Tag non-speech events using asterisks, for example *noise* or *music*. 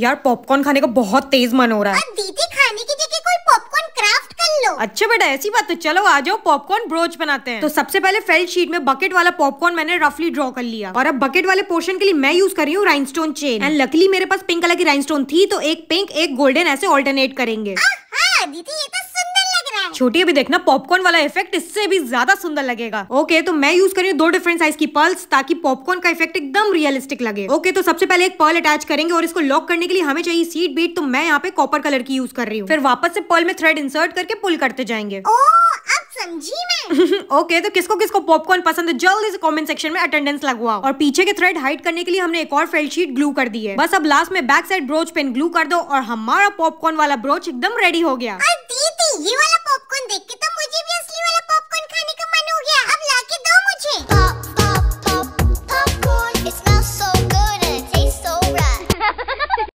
यार पॉपकॉर्न खाने का बहुत तेज मन हो रहा है दीदी खाने की जगह कोई पॉपकॉर्न क्राफ्ट कर लो अच्छा बेटा ऐसी बात तो चलो आ जाओ पॉपकॉर्न ब्रोच बनाते हैं तो सबसे पहले फेल शीट में बकेट वाला पॉपकॉर्न मैंने रफली ड्रॉ कर लिया और अब बकेट वाले पोर्शन के लिए मैं यूज कर रही हूँ स्टोन चेन एंड लकली मेरे पास पिंक कलर की स्टोन थी तो एक पिंक एक गोल्डन ऐसे ऑल्टरनेट करेंगे दीदी छोटी अभी देखना पॉपकॉर्न वाला इफेक्ट इससे भी ज्यादा सुंदर लगेगा ओके तो मैं यूज करी दो डिफरेंट साइज की पर्ल्स ताकि पॉपकॉर्न का इफेक्ट एकदम रियलिस्टिक लगे ओके तो सबसे पहले एक पर्ल अटैच करेंगे और इसको लॉक करने के लिए हमें चाहिए सीट बीट तो मैं यहाँ पे कॉपर कलर की यूज कर रही हूँ फिर वापस से पर्ल में थ्रेड इंसर्ट करके पुल करते जाएंगे ओके *laughs* okay, ओके तो किसको किसको पॉपकॉर्न पसंद है जल्दी से कमेंट सेक्शन में अटेंडेंस लगवाओ और पीछे के थ्रेड हाइड करने के लिए हमने एक और फेल्ड शीट ग्लू कर दी है बस अब लास्ट में back side brooch pin glue कर दो और हमारा पॉपकॉर्न वाला ब्रोच एकदम रेडी हो गया और दीदी ये वाला